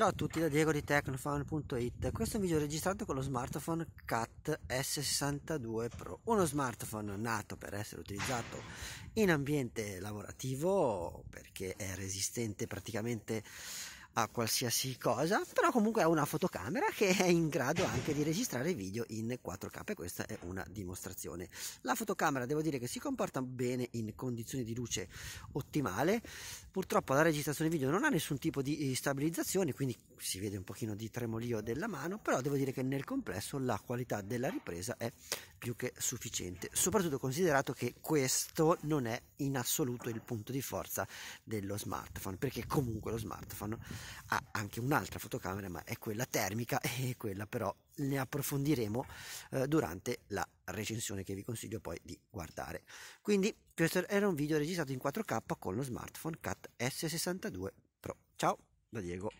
Ciao a tutti da Diego di Tecnofan.it, questo è un video registrato con lo smartphone CAT S62 Pro, uno smartphone nato per essere utilizzato in ambiente lavorativo perché è resistente praticamente a qualsiasi cosa, però comunque è una fotocamera che è in grado anche di registrare video in 4K e questa è una dimostrazione. La fotocamera devo dire che si comporta bene in condizioni di luce ottimale, purtroppo la registrazione video non ha nessun tipo di eh, stabilizzazione, quindi si vede un pochino di tremolio della mano, però devo dire che nel complesso la qualità della ripresa è più che sufficiente, soprattutto considerato che questo non è in assoluto il punto di forza dello smartphone, perché comunque lo smartphone ha anche un'altra fotocamera, ma è quella termica e quella però ne approfondiremo eh, durante la recensione che vi consiglio poi di guardare. Quindi questo era un video registrato in 4K con lo smartphone Cat S62 Pro. Ciao da Diego.